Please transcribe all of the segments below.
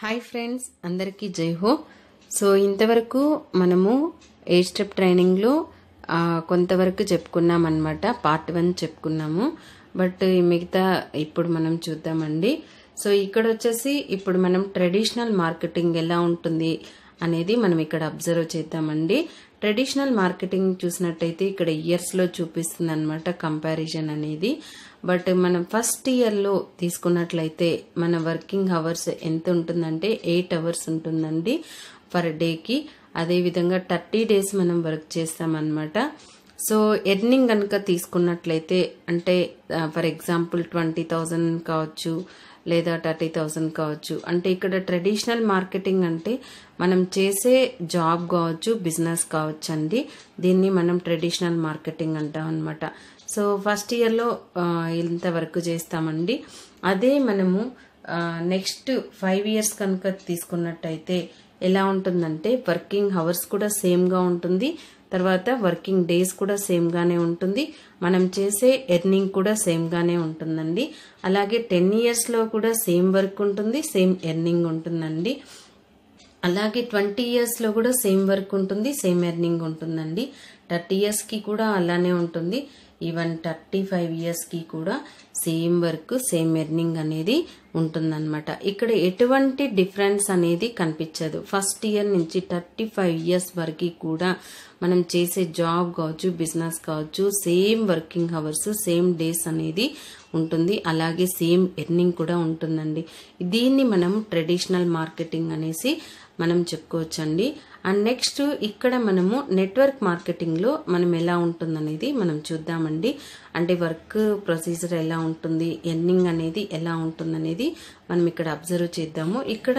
hi friends అందరికీ జై హో సో ఇంతవరకు మనము ఏ స్టెప్ ట్రైనింగ్లో కొంతవరకు చెప్పుకున్నాం అనమాట పార్ట్ వన్ చెప్పుకున్నాము బట్ మిగతా ఇప్పుడు మనం చూద్దామండి సో ఇక్కడ వచ్చేసి ఇప్పుడు మనం ట్రెడిషనల్ మార్కెటింగ్ ఎలా ఉంటుంది అనేది మనం ఇక్కడ అబ్జర్వ్ చేద్దామండి ట్రెడిషనల్ మార్కెటింగ్ చూసినట్టయితే ఇక్కడ ఇయర్స్లో చూపిస్తుంది అనమాట కంపారిజన్ అనేది బట్ మనం ఫస్ట్ ఇయర్లో తీసుకున్నట్లయితే మన వర్కింగ్ అవర్స్ ఎంత ఉంటుందంటే ఎయిట్ అవర్స్ ఉంటుందండి పర్ డేకి అదేవిధంగా థర్టీ డేస్ మనం వర్క్ చేస్తామన్నమాట సో ఎర్నింగ్ కనుక తీసుకున్నట్లయితే అంటే ఫర్ ఎగ్జాంపుల్ ట్వంటీ థౌజండ్ కావచ్చు లేదా థర్టీ థౌజండ్ కావచ్చు అంటే ఇక్కడ ట్రెడిషనల్ మార్కెటింగ్ అంటే మనం చేసే జాబ్ కావచ్చు బిజినెస్ కావచ్చు అండి దీన్ని మనం ట్రెడిషనల్ మార్కెటింగ్ అంటాం అనమాట సో ఫస్ట్ ఇయర్లో ఇంత వర్క్ చేస్తామండి అదే మనము నెక్స్ట్ ఫైవ్ ఇయర్స్ కనుక తీసుకున్నట్టయితే ఎలా ఉంటుందంటే వర్కింగ్ అవర్స్ కూడా సేమ్గా ఉంటుంది తర్వాత వర్కింగ్ డేస్ కూడా సేమ్గానే ఉంటుంది మనం చేసే ఎర్నింగ్ కూడా సేమ్గానే ఉంటుందండి అలాగే టెన్ ఇయర్స్లో కూడా సేమ్ వర్క్ ఉంటుంది సేమ్ ఎర్నింగ్ ఉంటుందండి అలాగే ట్వంటీ ఇయర్స్లో కూడా సేమ్ వర్క్ ఉంటుంది సేమ్ ఎర్నింగ్ ఉంటుందండి థర్టీ ఇయర్స్కి కూడా అలానే ఉంటుంది ఈవెన్ థర్టీ ఫైవ్ ఇయర్స్కి కూడా సేమ్ వర్క్ సేమ్ ఎర్నింగ్ అనేది ఉంటుందన్నమాట ఇక్కడ ఎటువంటి డిఫరెన్స్ అనేది కనిపించదు ఫస్ట్ ఇయర్ నుంచి థర్టీ ఫైవ్ ఇయర్స్ వరకు కూడా మనం చేసే జాబ్ కావచ్చు బిజినెస్ కావచ్చు same working hours same days అనేది ఉంటుంది అలాగే సేమ్ ఎర్నింగ్ కూడా ఉంటుందండి దీన్ని మనం ట్రెడిషనల్ మార్కెటింగ్ అనేసి మనం చెప్పుకోవచ్చండి అండ్ నెక్స్ట్ ఇక్కడ మనము నెట్వర్క్ మార్కెటింగ్లో మనం ఎలా ఉంటుందనేది మనం చూద్దామండి అంటే వర్క్ ప్రొసీజర్ ఎలా ఉంటుంది ఎర్నింగ్ అనేది ఎలా ఉంటుందనేది మనం ఇక్కడ అబ్జర్వ్ చేద్దాము ఇక్కడ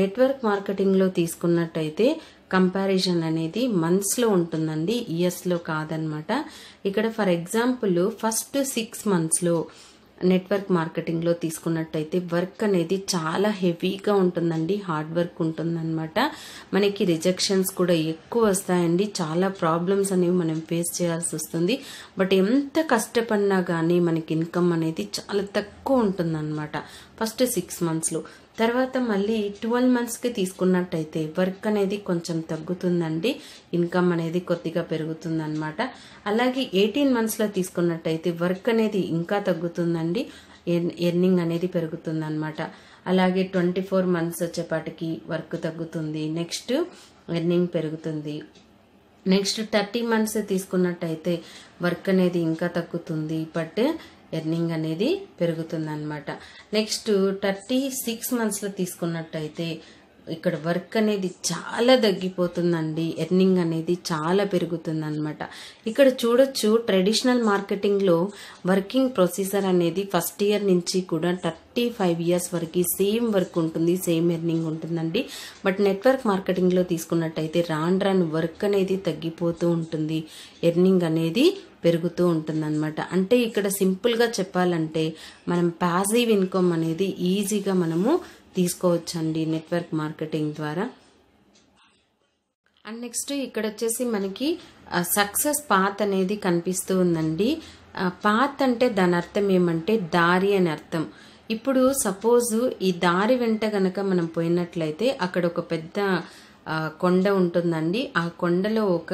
నెట్వర్క్ మార్కెటింగ్లో తీసుకున్నట్టయితే కంపారిజన్ అనేది మంత్స్లో ఉంటుందండి ఇయర్స్లో కాదనమాట ఇక్కడ ఫర్ ఎగ్జాంపుల్ ఫస్ట్ సిక్స్ మంత్స్లో నెట్వర్క్ మార్కెటింగ్లో తీసుకున్నట్టయితే వర్క్ అనేది చాలా హెవీగా ఉంటుందండి హార్డ్ వర్క్ ఉంటుందన్నమాట మనకి రిజెక్షన్స్ కూడా ఎక్కువ వస్తాయండి చాలా ప్రాబ్లమ్స్ అనేవి మనం ఫేస్ చేయాల్సి వస్తుంది బట్ ఎంత కష్టపడినా కానీ మనకి ఇన్కమ్ అనేది చాలా తక్కువ ఉంటుందన్నమాట ఫస్ట్ సిక్స్ మంత్స్లో తర్వాత మళ్ళీ ట్వెల్వ్ మంత్స్కి తీసుకున్నట్టయితే వర్క్ అనేది కొంచెం తగ్గుతుందండి ఇన్కమ్ అనేది కొద్దిగా పెరుగుతుందనమాట అలాగే ఎయిటీన్ మంత్స్లో తీసుకున్నట్టయితే వర్క్ అనేది ఇంకా తగ్గుతుందండి ఎర్నింగ్ అనేది పెరుగుతుందనమాట అలాగే ట్వంటీ ఫోర్ మంత్స్ వచ్చేపాటికి వర్క్ తగ్గుతుంది నెక్స్ట్ ఎర్నింగ్ పెరుగుతుంది నెక్స్ట్ థర్టీ మంత్స్ తీసుకున్నట్టయితే వర్క్ అనేది ఇంకా తగ్గుతుంది బట్ ఎర్నింగ్ అనేది పెరుగుతుందనమాట నెక్స్ట్ థర్టీ సిక్స్ మంత్స్లో తీసుకున్నట్టయితే ఇక్కడ వర్క్ అనేది చాలా తగ్గిపోతుందండి ఎర్నింగ్ అనేది చాలా పెరుగుతుందనమాట ఇక్కడ చూడొచ్చు ట్రెడిషనల్ మార్కెటింగ్లో వర్కింగ్ ప్రొసీజర్ అనేది ఫస్ట్ ఇయర్ నుంచి కూడా థర్టీ ఫైవ్ ఇయర్స్ వరకు సేమ్ వర్క్ ఉంటుంది సేమ్ ఎర్నింగ్ ఉంటుందండి బట్ నెట్వర్క్ మార్కెటింగ్లో తీసుకున్నట్టయితే రాన్ రాన్ వర్క్ అనేది తగ్గిపోతూ ఉంటుంది ఎర్నింగ్ అనేది పెరుగుతూ ఉంటుందన్నమాట అంటే ఇక్కడ సింపుల్గా చెప్పాలంటే మనం ప్యాజివ్ ఇన్కమ్ అనేది ఈజీగా మనము తీసుకోవచ్చండి నెట్వర్క్ మార్కెటింగ్ ద్వారా అండ్ నెక్స్ట్ ఇక్కడ వచ్చేసి మనకి సక్సెస్ పాత్ అనేది కనిపిస్తూ ఉందండి పాత్ అంటే దాని అర్థం ఏమంటే దారి అని అర్థం ఇప్పుడు సపోజు ఈ దారి వెంట గనక మనం పోయినట్లయితే అక్కడ ఒక పెద్ద కొండ ఉంటుందండి ఆ కొండలో ఒక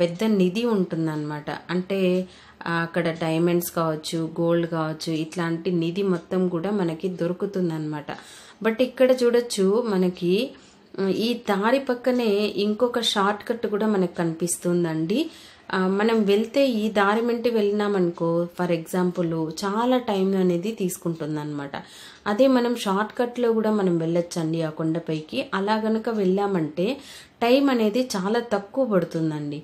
పెద్ద నిధి ఉంటుందన్నమాట అంటే అక్కడ డైమండ్స్ కావచ్చు గోల్డ్ కావచ్చు ఇట్లాంటి నిధి మొత్తం కూడా మనకి దొరుకుతుందన్నమాట బట్ ఇక్కడ చూడొచ్చు మనకి ఈ దారి పక్కనే ఇంకొక షార్ట్ కట్ కూడా మనకు కనిపిస్తుందండి మనం వెళ్తే ఈ దారి వెంట వెళ్ళినామనుకో ఫర్ ఎగ్జాంపుల్ చాలా టైం అనేది తీసుకుంటుంది అనమాట అదే మనం షార్ట్ కట్లో కూడా మనం వెళ్ళొచ్చండి ఆ కొండపైకి అలా గనుక వెళ్ళామంటే టైం అనేది చాలా తక్కువ పడుతుందండి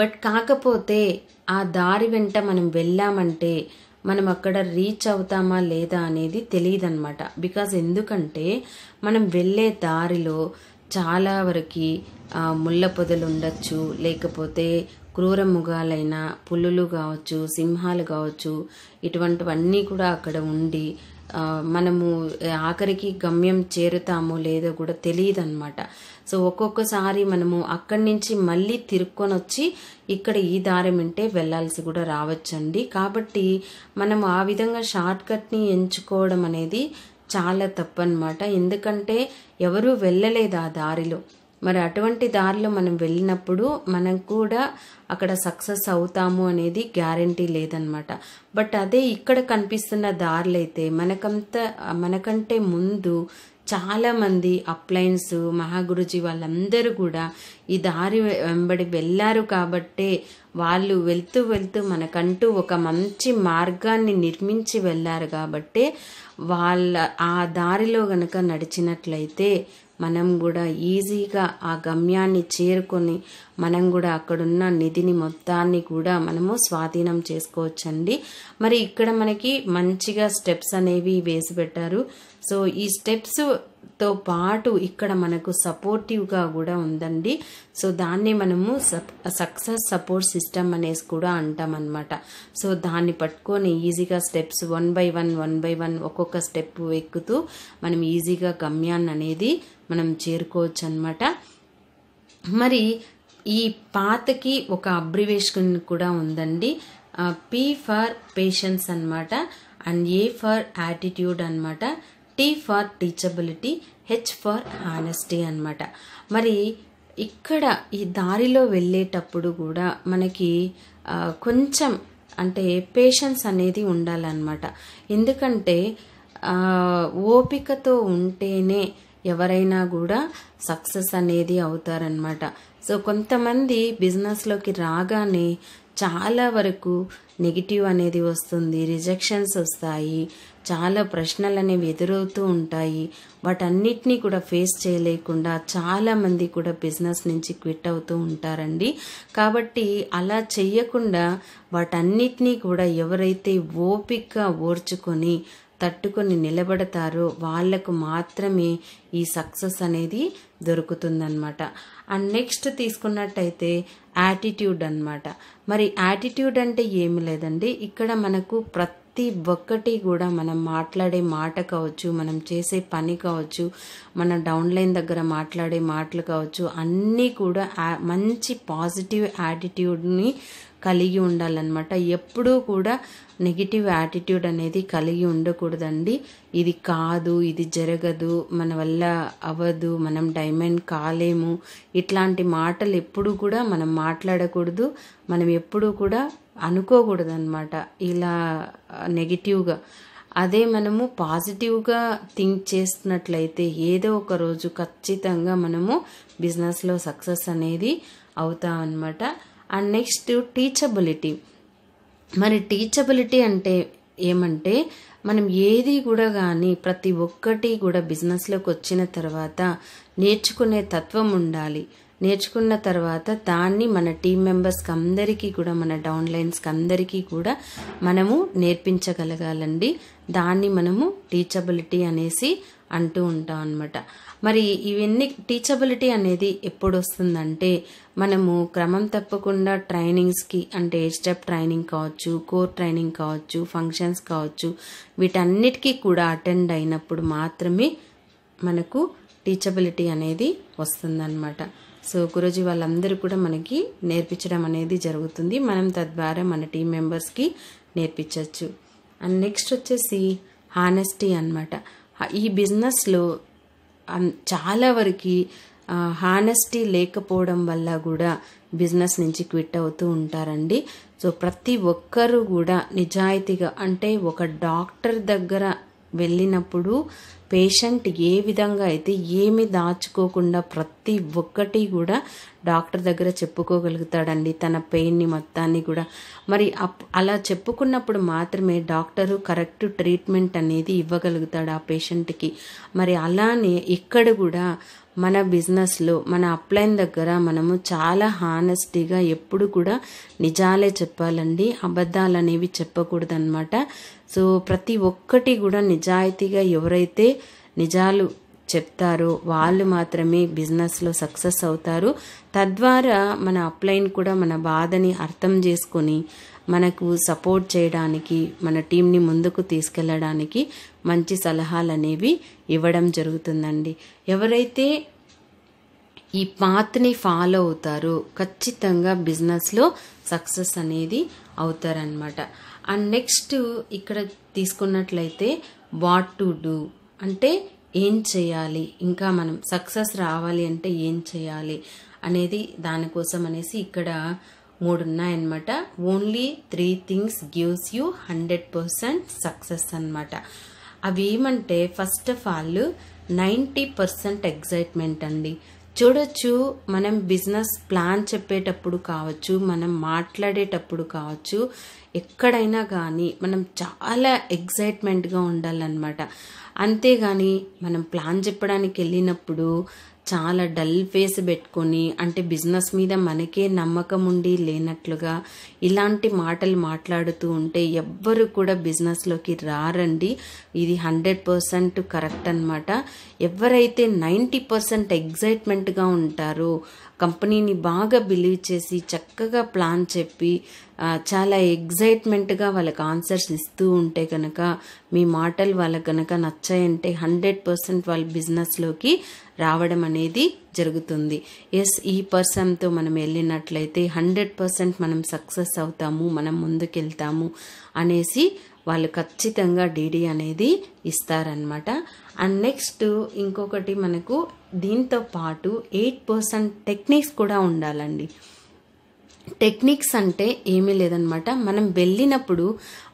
బట్ కాకపోతే ఆ దారి వెంట మనం వెళ్ళామంటే మనం అక్కడ రీచ్ అవుతామా లేదా అనేది తెలియదు అనమాట బికాజ్ ఎందుకంటే మనం వెళ్ళే దారిలో చాలా వరకు ముళ్ళ పొదలు ఉండొచ్చు లేకపోతే క్రూర ముగాలైన పులులు కావచ్చు సింహాలు కావచ్చు ఇటువంటివన్నీ కూడా అక్కడ ఉండి మనము ఆఖరికి గమ్యం చేరుతామో లేదో కూడా తెలియదు అనమాట సో ఒక్కొక్కసారి మనము అక్కడి నుంచి మళ్ళీ తిరుక్కొని వచ్చి ఇక్కడ ఈ దారి వింటే వెళ్ళాల్సి కూడా రావచ్చండి కాబట్టి మనం ఆ విధంగా షార్ట్ కట్ని ఎంచుకోవడం అనేది చాలా తప్పనమాట ఎందుకంటే ఎవరూ వెళ్ళలేదు ఆ దారిలో మరి అటువంటి దారిలో మనం వెళ్ళినప్పుడు మనం కూడా అక్కడ సక్సెస్ అవుతాము అనేది గ్యారంటీ లేదనమాట బట్ అదే ఇక్కడ కనిపిస్తున్న దారులైతే మనకంత మనకంటే ముందు చాలామంది అప్లయన్స్ మహాగురుజీ వాళ్ళందరూ కూడా ఈ దారి వెంబడి వెళ్ళారు కాబట్టే వాళ్ళు వెళ్తూ వెళ్తూ మనకంటూ ఒక మంచి మార్గాన్ని నిర్మించి వెళ్ళారు కాబట్టే వాళ్ళ ఆ దారిలో గనక నడిచినట్లయితే మనం కూడా ఈజీగా ఆ గమ్యాన్ని చేరుకొని మనం కూడా అక్కడున్న నిధిని మొత్తాన్ని కూడా మనము స్వాధీనం చేసుకోవచ్చండి మరి ఇక్కడ మనకి మంచిగా స్టెప్స్ అనేవి వేసి పెట్టారు సో ఈ స్టెప్స్ తో పాటు ఇక్కడ మనకు సపోర్టివ్గా కూడా ఉందండి సో దాన్ని మనము సక్సెస్ సపోర్ట్ సిస్టమ్ అనేసి కూడా అంటాం అనమాట సో దాన్ని పట్టుకొని ఈజీగా steps one by one one by one ఒక్కొక్క స్టెప్ ఎక్కుతూ మనం ఈజీగా గమ్యాన్ని అనేది మనం చేరుకోవచ్చు అనమాట మరి ఈ పాతకి ఒక అబ్రివేషన్ కూడా ఉందండి పి ఫర్ పేషెన్స్ అనమాట అండ్ ఏ ఫర్ యాటిట్యూడ్ అనమాట T for teachability H for honesty అనమాట మరి ఇక్కడ ఈ దారిలో వెళ్ళేటప్పుడు కూడా మనకి కొంచెం అంటే పేషెన్స్ అనేది ఉండాలన్నమాట ఎందుకంటే ఓపికతో ఉంటేనే ఎవరైనా కూడా సక్సెస్ అనేది అవుతారనమాట సో కొంతమంది బిజినెస్లోకి రాగానే చాలా వరకు నెగిటివ్ అనేది వస్తుంది రిజెక్షన్స్ వస్తాయి చాలా ప్రశ్నలు అనేవి ఎదురవుతూ ఉంటాయి వాటన్నిటినీ కూడా ఫేస్ చేయలేకుండా చాలామంది కూడా బిజినెస్ నుంచి క్విట్ అవుతూ ఉంటారండి కాబట్టి అలా చేయకుండా వాటన్నిటినీ కూడా ఎవరైతే ఓపిక్గా ఓర్చుకొని తట్టుకొని నిలబడతారో వాళ్లకు మాత్రమే ఈ సక్సెస్ అనేది దొరుకుతుందనమాట అండ్ నెక్స్ట్ తీసుకున్నట్టయితే యాటిట్యూడ్ అనమాట మరి యాటిట్యూడ్ అంటే ఏమి లేదండి ఇక్కడ మనకు ప్రతి ప్రతి ఒక్కటి కూడా మనం మాట్లాడే మాట కావచ్చు మనం చేసే పని కావచ్చు మన డౌన్లైన్ దగ్గర మాట్లాడే మాటలు కావచ్చు అన్నీ కూడా మంచి పాజిటివ్ యాటిట్యూడ్ని కలిగి ఉండాలన్నమాట ఎప్పుడూ కూడా నెగిటివ్ యాటిట్యూడ్ అనేది కలిగి ఉండకూడదండి ఇది కాదు ఇది జరగదు మన వల్ల అవ్వదు మనం డైమండ్ కాలేము ఇట్లాంటి మాటలు ఎప్పుడు కూడా మనం మాట్లాడకూడదు మనం ఎప్పుడూ కూడా అనుకోకూడదు అనమాట ఇలా నెగిటివ్గా అదే మనము పాజిటివ్గా థింక్ చేస్తున్నట్లయితే ఏదో ఒక రోజు ఖచ్చితంగా మనము బిజినెస్లో సక్సెస్ అనేది అవుతాం అనమాట అండ్ నెక్స్ట్ టీచబిలిటీ మరి టీచబిలిటీ అంటే ఏమంటే మనం ఏది కూడా కానీ ప్రతి ఒక్కటి కూడా బిజినెస్లోకి వచ్చిన తర్వాత నేర్చుకునే తత్వం ఉండాలి నేర్చుకున్న తర్వాత దాన్ని మన టీం మెంబర్స్కి అందరికీ కూడా మన డౌన్లైన్స్కి అందరికీ కూడా మనము నేర్పించగలగాలండి దాన్ని మనము టీచబిలిటీ అనేసి అంటూ ఉంటాం అనమాట మరి ఇవన్నీ టీచబిలిటీ అనేది ఎప్పుడు వస్తుందంటే మనము క్రమం తప్పకుండా ట్రైనింగ్స్కి అంటే స్టెప్ ట్రైనింగ్ కావచ్చు కోర్ ట్రైనింగ్ కావచ్చు ఫంక్షన్స్ కావచ్చు వీటన్నిటికీ కూడా అటెండ్ అయినప్పుడు మాత్రమే మనకు టీచబిలిటీ అనేది వస్తుందన్నమాట సో గురుజీ వాళ్ళందరూ కూడా మనకి నేర్పించడం అనేది జరుగుతుంది మనం తద్వారా మన టీం మెంబర్స్కి నేర్పించవచ్చు అండ్ నెక్స్ట్ వచ్చేసి హానెస్టీ అనమాట ఈ బిజినెస్లో చాలా వరకు హానెస్టీ లేకపోవడం వల్ల కూడా బిజినెస్ నుంచి క్విట్ అవుతూ ఉంటారండి సో ప్రతి ఒక్కరు కూడా నిజాయితీగా అంటే ఒక డాక్టర్ దగ్గర వెళ్ళినప్పుడు పేషెంట్ ఏ విధంగా అయితే ఏమి దాచుకోకుండా ప్రతి ఒక్కటి కూడా డాక్టర్ దగ్గర చెప్పుకోగలుగుతాడండి తన పెయిన్ని మొత్తాన్ని కూడా మరి అలా చెప్పుకున్నప్పుడు మాత్రమే డాక్టరు కరెక్ట్ ట్రీట్మెంట్ అనేది ఇవ్వగలుగుతాడు ఆ పేషెంట్కి మరి అలానే ఇక్కడ కూడా మన బిజినెస్లో మన అప్లైన్ దగ్గర మనము చాలా హానెస్టీగా ఎప్పుడు కూడా నిజాలే చెప్పాలండి అబద్ధాలు అనేవి చెప్పకూడదన్నమాట సో ప్రతి ఒక్కటి కూడా నిజాయితీగా ఎవరైతే నిజాలు చెప్తారో వాళ్ళు మాత్రమే బిజినెస్లో సక్సెస్ అవుతారు తద్వారా మన అప్లైన్ కూడా మన బాధని అర్థం చేసుకొని మనకు సపోర్ట్ చేయడానికి మన టీంని ముందుకు తీసుకెళ్ళడానికి మంచి సలహాలు అనేవి ఇవ్వడం జరుగుతుందండి ఎవరైతే ఈ పాత్ని ఫాలో అవుతారో ఖచ్చితంగా బిజినెస్లో సక్సెస్ అనేది అవుతారనమాట అండ్ నెక్స్ట్ ఇక్కడ తీసుకున్నట్లయితే వాట్ టు డూ అంటే ఏం చేయాలి ఇంకా మనం సక్సెస్ రావాలి అంటే ఏం చేయాలి అనేది దానికోసం అనేసి ఇక్కడ మూడు ఉన్నాయన్నమాట only three things gives you hundred percent success అనమాట అవి ఏమంటే first of all ninety percent excitement అండి చూడొచ్చు మనం బిజినెస్ ప్లాన్ చెప్పేటప్పుడు కావచ్చు మనం మాట్లాడేటప్పుడు కావచ్చు ఎక్కడైనా కానీ మనం చాలా ఎగ్జైట్మెంట్గా ఉండాలన్నమాట అంతేగాని మనం ప్లాన్ చెప్పడానికి వెళ్ళినప్పుడు చాలా డల్ ఫేస్ పెట్టుకొని అంటే బిజినెస్ మీద మనకే నమ్మకం ఉండి లేనట్లుగా ఇలాంటి మాటలు మాట్లాడుతూ ఉంటే ఎవ్వరు కూడా బిజినెస్లోకి రారండి ఇది హండ్రెడ్ పర్సెంట్ కరెక్ట్ అనమాట ఎవరైతే నైంటీ పర్సెంట్ ఎగ్జైట్మెంట్గా ఉంటారో కంపెనీని బాగా బిలీవ్ చేసి చక్కగా ప్లాన్ చెప్పి చాలా ఎగ్జైట్మెంట్గా వాళ్ళకి ఆన్సర్స్ ఇస్తూ ఉంటే కనుక మీ మాటలు వాళ్ళకి కనుక నచ్చాయంటే హండ్రెడ్ పర్సెంట్ వాళ్ళ బిజినెస్లోకి రావడం అనేది జరుగుతుంది ఎస్ ఈ పర్సన్తో మనం వెళ్ళినట్లయితే హండ్రెడ్ పర్సెంట్ మనం సక్సెస్ అవుతాము మనం ముందుకెళ్తాము అనేసి వాళ్ళు ఖచ్చితంగా డీడీ అనేది ఇస్తారనమాట అండ్ నెక్స్ట్ ఇంకొకటి మనకు దీంతో పాటు ఎయిట్ పర్సెంట్ టెక్నిక్స్ కూడా ఉండాలండి టెక్నిక్స్ అంటే ఏమీ లేదనమాట మనం వెళ్ళినప్పుడు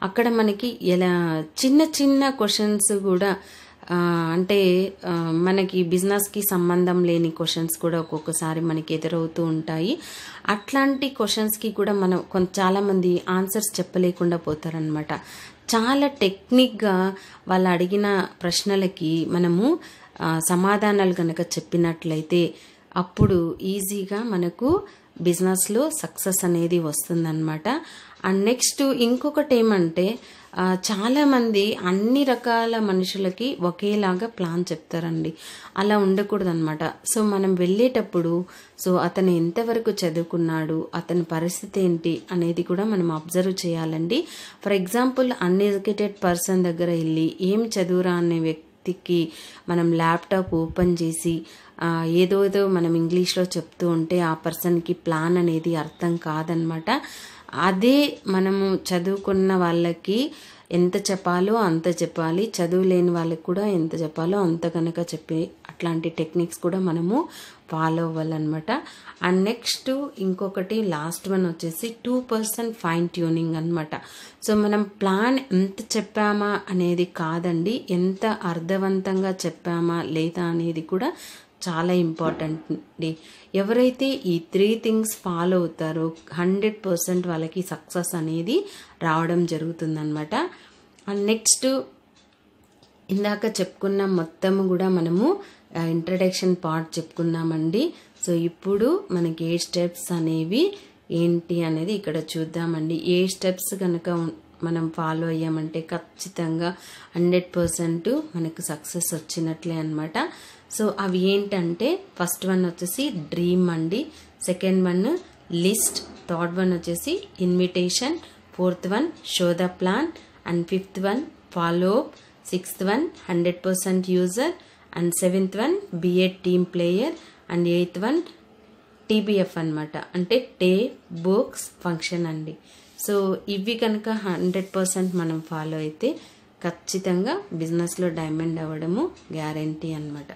అక్కడ మనకి ఎలా చిన్న చిన్న క్వశ్చన్స్ కూడా అంటే మనకి బిజినెస్కి సంబంధం లేని క్వశ్చన్స్ కూడా ఒక్కొక్కసారి మనకి ఎదురవుతూ ఉంటాయి అట్లాంటి క్వశ్చన్స్కి కూడా మనం కొంత చాలామంది ఆన్సర్స్ చెప్పలేకుండా పోతారనమాట చాలా టెక్నిక్గా వాళ్ళు అడిగిన ప్రశ్నలకి మనము సమాధానాలు కనుక చెప్పినట్లయితే అప్పుడు ఈజీగా మనకు బిజినెస్లో సక్సెస్ అనేది వస్తుందన్నమాట అండ్ నెక్స్ట్ ఇంకొకటి ఏమంటే చాలామంది అన్ని రకాల మనుషులకి ఒకేలాగా ప్లాన్ చెప్తారండి అలా ఉండకూడదనమాట సో మనం వెళ్ళేటప్పుడు సో అతను ఎంతవరకు చదువుకున్నాడు అతని పరిస్థితి ఏంటి అనేది కూడా మనం అబ్జర్వ్ చేయాలండి ఫర్ ఎగ్జాంపుల్ అన్ఎడ్యుకేటెడ్ పర్సన్ దగ్గర వెళ్ళి ఏం చదువురా అనే వ్యక్తి వ్యక్తికి మనం ల్యాప్టాప్ ఓపెన్ చేసి ఏదో ఏదో మనం ఇంగ్లీష్లో చెప్తూ ఉంటే ఆ పర్సన్కి ప్లాన్ అనేది అర్థం కాదనమాట అదే మనము చదువుకున్న వాళ్ళకి ఎంత చెప్పాలో అంత చెప్పాలి చదువు లేని వాళ్ళకి కూడా ఎంత చెప్పాలో అంత కనుక చెప్పి అట్లాంటి టెక్నిక్స్ కూడా మనము ఫాలో అవ్వాలన్నమాట అండ్ నెక్స్ట్ ఇంకొకటి లాస్ట్ వన్ వచ్చేసి టూ పర్సెంట్ ఫైన్ ట్యూనింగ్ అనమాట సో మనం ప్లాన్ ఎంత చెప్పామా అనేది కాదండి ఎంత అర్థవంతంగా చెప్పామా లేదా అనేది కూడా చాలా ఇంపార్టెంట్ అండి ఎవరైతే ఈ త్రీ థింగ్స్ ఫాలో అవుతారో హండ్రెడ్ పర్సెంట్ వాళ్ళకి సక్సెస్ అనేది రావడం జరుగుతుందనమాట అండ్ నెక్స్ట్ ఇందాక చెప్పుకున్న మొత్తము కూడా మనము ఇంట్రడక్షన్ పార్ట్ చెప్పుకున్నామండి సో ఇప్పుడు మనకి ఏ స్టెప్స్ అనేవి ఏంటి అనేది ఇక్కడ చూద్దామండి ఏ స్టెప్స్ కనుక మనం ఫాలో అయ్యామంటే ఖచ్చితంగా హండ్రెడ్ పర్సెంట్ మనకు సక్సెస్ వచ్చినట్లే అనమాట సో అవి ఏంటంటే ఫస్ట్ వన్ వచ్చేసి డ్రీమ్ అండి second one list third one వచ్చేసి invitation fourth one show the plan and fifth one follow sixth one hundred percent user and seventh one బిఎడ్ team player and eighth one TBF అనమాట అంటే టే books function అండి so ఇవి కనుక hundred percent మనం follow అయితే ఖచ్చితంగా బిజినెస్లో డైమండ్ అవ్వడము గ్యారంటీ అనమాట